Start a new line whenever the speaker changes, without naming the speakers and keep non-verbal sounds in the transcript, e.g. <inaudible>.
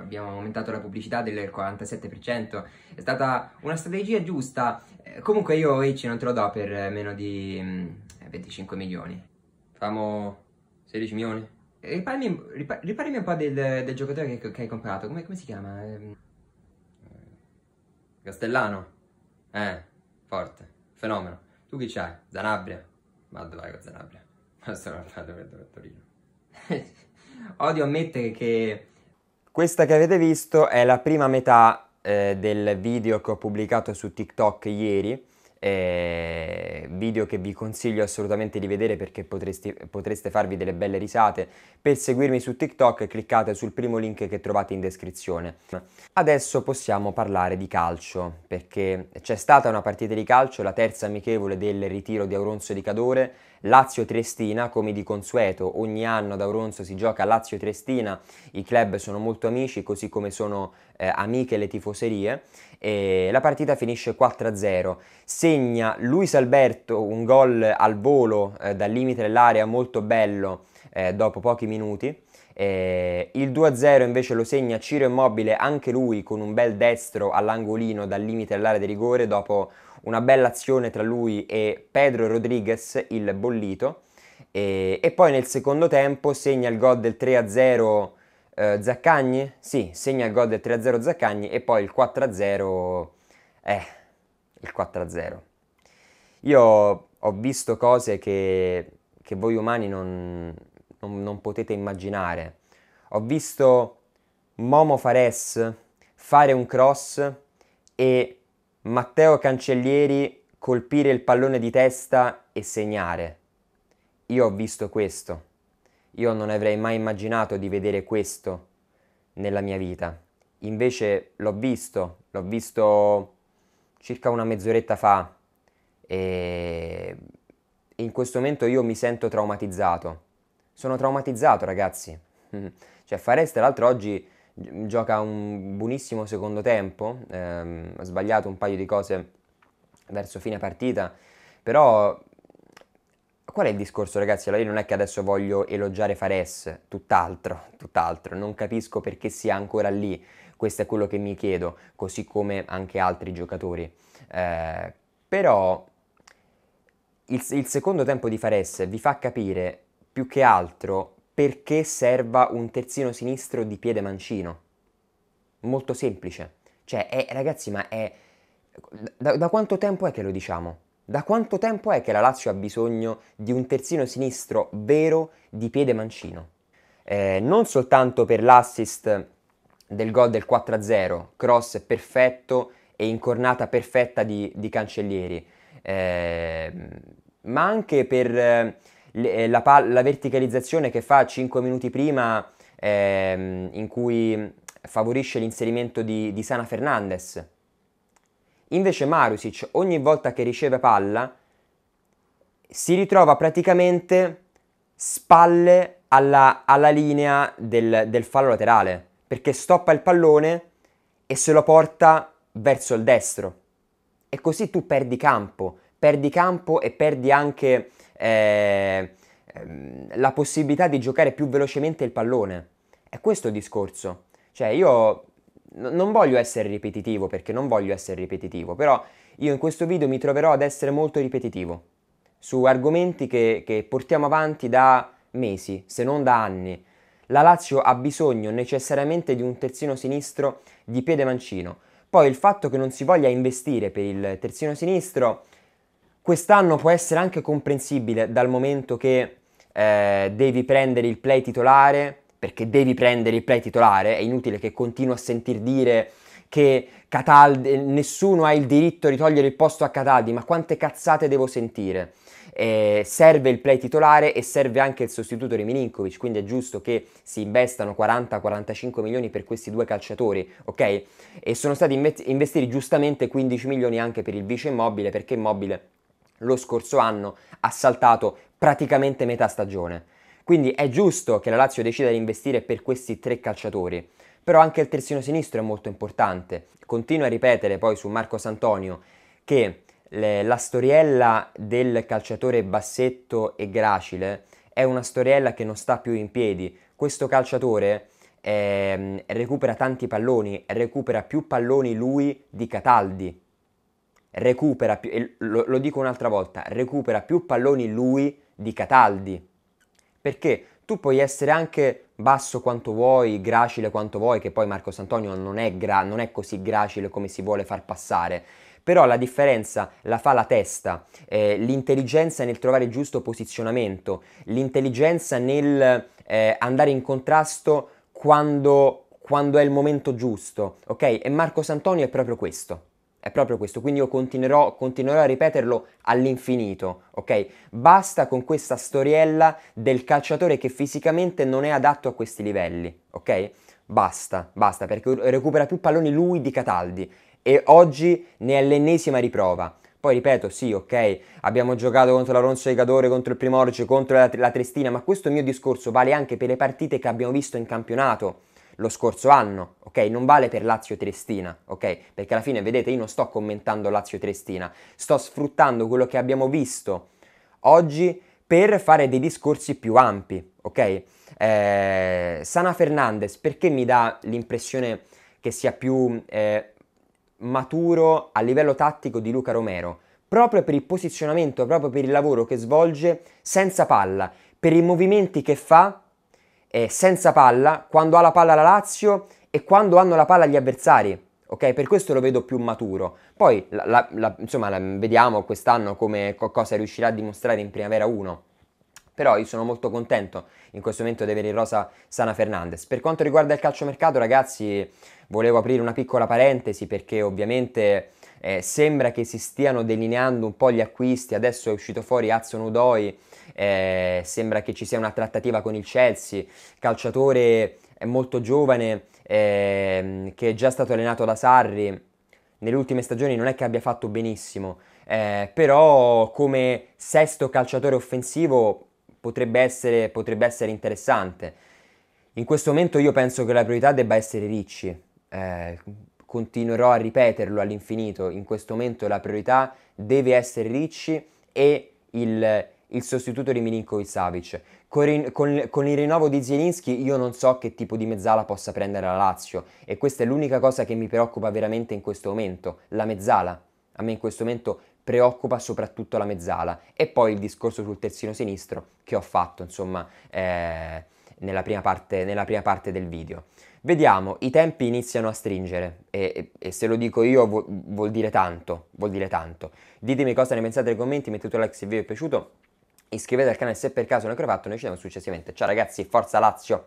abbiamo aumentato la pubblicità del 47%, è stata una strategia giusta, eh, comunque io H non te lo do per eh, meno di 25 mm, milioni. Famo 16 milioni? Eh, riparmi, ripar riparmi un po' del, del giocatore che, che, hai comprato, come, come si chiama? Ehm. Castellano? Eh, forte, fenomeno. Tu chi c'hai? Zanabria? Ma dove vai con Zanabria? Ma sono andato a Torino. <laughs> Odio ammettere che questa che avete visto è la prima metà eh, del video che ho pubblicato su TikTok ieri, eh, video che vi consiglio assolutamente di vedere perché potresti, potreste farvi delle belle risate. Per seguirmi su TikTok cliccate sul primo link che trovate in descrizione. Adesso possiamo parlare di calcio perché c'è stata una partita di calcio, la terza amichevole del ritiro di Auronzo di Cadore Lazio-Triestina, come di consueto ogni anno ad Auronzo si gioca Lazio-Triestina, i club sono molto amici così come sono eh, amiche le tifoserie e la partita finisce 4-0. Segna Luis Alberto un gol al volo eh, dal limite dell'area molto bello eh, dopo pochi minuti. Eh, il 2-0 invece lo segna Ciro Immobile, anche lui con un bel destro all'angolino dal limite dell'area di rigore dopo una bella azione tra lui e Pedro Rodriguez, il bollito, e, e poi nel secondo tempo segna il gol del 3-0 eh, Zaccagni, sì, segna il gol del 3-0 Zaccagni e poi il 4-0, eh, il 4-0. Io ho visto cose che, che voi umani non, non, non potete immaginare. Ho visto Momo Fares fare un cross e Matteo Cancellieri colpire il pallone di testa e segnare. Io ho visto questo. Io non avrei mai immaginato di vedere questo nella mia vita. Invece l'ho visto, l'ho visto circa una mezz'oretta fa e in questo momento io mi sento traumatizzato. Sono traumatizzato, ragazzi. <laughs> cioè fareste l'altro oggi gioca un buonissimo secondo tempo, ehm, ha sbagliato un paio di cose verso fine partita, però qual è il discorso ragazzi? Allora io non è che adesso voglio elogiare Fares, tutt'altro, tutt'altro, non capisco perché sia ancora lì, questo è quello che mi chiedo, così come anche altri giocatori. Eh, però il, il secondo tempo di Fares vi fa capire più che altro perché serva un terzino sinistro di piede mancino. Molto semplice. Cioè, è, eh, ragazzi, ma è... Da, da quanto tempo è che lo diciamo? Da quanto tempo è che la Lazio ha bisogno di un terzino sinistro vero di piede mancino? Eh, non soltanto per l'assist del gol del 4-0, cross perfetto e incornata perfetta di, di Cancellieri, eh, ma anche per eh, la, pal- la verticalizzazione che fa 5 minuti prima ehm, in cui favorisce l'inserimento di, di Sana Fernandez. Invece Marusic ogni volta che riceve palla si ritrova praticamente spalle alla, alla linea del, del fallo laterale perché stoppa il pallone e se lo porta verso il destro. E così tu perdi campo, perdi campo e perdi anche eh, ehm, la possibilità di giocare più velocemente il pallone. È questo il discorso. Cioè io n- non voglio essere ripetitivo perché non voglio essere ripetitivo, però io in questo video mi troverò ad essere molto ripetitivo su argomenti che, che portiamo avanti da mesi, se non da anni. La Lazio ha bisogno necessariamente di un terzino sinistro di piede mancino. Poi il fatto che non si voglia investire per il terzino sinistro Quest'anno può essere anche comprensibile dal momento che eh, devi prendere il play titolare, perché devi prendere il play titolare, è inutile che continui a sentir dire che Cataldi, nessuno ha il diritto di togliere il posto a Cataldi, ma quante cazzate devo sentire? Eh, serve il play titolare e serve anche il sostituto di Milinkovic, quindi è giusto che si investano 40-45 milioni per questi due calciatori, ok? E sono stati investiti giustamente 15 milioni anche per il vice immobile, perché immobile lo scorso anno ha saltato praticamente metà stagione. Quindi è giusto che la Lazio decida di investire per questi tre calciatori, però anche il terzino sinistro è molto importante. Continua a ripetere poi su Marco Santonio che le, la storiella del calciatore Bassetto e Gracile è una storiella che non sta più in piedi. Questo calciatore eh, recupera tanti palloni, recupera più palloni lui di Cataldi, recupera più, lo, lo dico un'altra volta, recupera più palloni lui di Cataldi. Perché tu puoi essere anche basso quanto vuoi, gracile quanto vuoi, che poi Marcos Antonio non è, gra- non è così gracile come si vuole far passare, però la differenza la fa la testa, eh, l'intelligenza nel trovare il giusto posizionamento, l'intelligenza nel eh, andare in contrasto quando, quando è il momento giusto, ok? E Marcos Antonio è proprio questo. È proprio questo, quindi io continuerò, continuerò a ripeterlo all'infinito, ok? Basta con questa storiella del calciatore che fisicamente non è adatto a questi livelli, ok? Basta, basta, perché recupera più palloni lui di Cataldi e oggi ne è l'ennesima riprova. Poi ripeto, sì, ok, abbiamo giocato contro la Ronza Egadore, contro il Primorgio, contro la, la Trestina, ma questo mio discorso vale anche per le partite che abbiamo visto in campionato lo scorso anno, ok? Non vale per Lazio Triestina, ok? Perché alla fine, vedete, io non sto commentando Lazio Triestina, sto sfruttando quello che abbiamo visto oggi per fare dei discorsi più ampi, ok? Eh, Sana Fernandez, perché mi dà l'impressione che sia più eh, maturo a livello tattico di Luca Romero? Proprio per il posizionamento, proprio per il lavoro che svolge senza palla, per i movimenti che fa eh, senza palla, quando ha la palla la Lazio e quando hanno la palla gli avversari. Ok, per questo lo vedo più maturo. Poi, la, la, la, insomma, vediamo quest'anno come, cosa riuscirà a dimostrare in Primavera 1. Però io sono molto contento in questo momento di avere in rosa Sana Fernandez. Per quanto riguarda il calciomercato, ragazzi, volevo aprire una piccola parentesi perché ovviamente eh, sembra che si stiano delineando un po' gli acquisti, adesso è uscito fuori Azzo Udoi, eh, sembra che ci sia una trattativa con il Chelsea, calciatore eh, molto giovane eh, che è già stato allenato da Sarri, nelle ultime stagioni non è che abbia fatto benissimo, eh, però come sesto calciatore offensivo potrebbe essere, potrebbe essere, interessante. In questo momento io penso che la priorità debba essere Ricci. Eh, continuerò a ripeterlo all'infinito, in questo momento la priorità deve essere Ricci e il, il sostituto di Milinkovic Savic. Con, con, con, il rinnovo di Zielinski io non so che tipo di mezzala possa prendere la Lazio e questa è l'unica cosa che mi preoccupa veramente in questo momento, la mezzala. A me in questo momento preoccupa soprattutto la mezzala e poi il discorso sul terzino sinistro che ho fatto, insomma... Eh nella prima parte, nella prima parte del video. Vediamo, i tempi iniziano a stringere e, e, e se lo dico io vuol, vuol, dire tanto, vuol dire tanto. Ditemi cosa ne pensate nei commenti, mettete un like se vi è piaciuto, iscrivetevi al canale se per caso non l'avete fatto, noi ci vediamo successivamente. Ciao ragazzi, forza Lazio!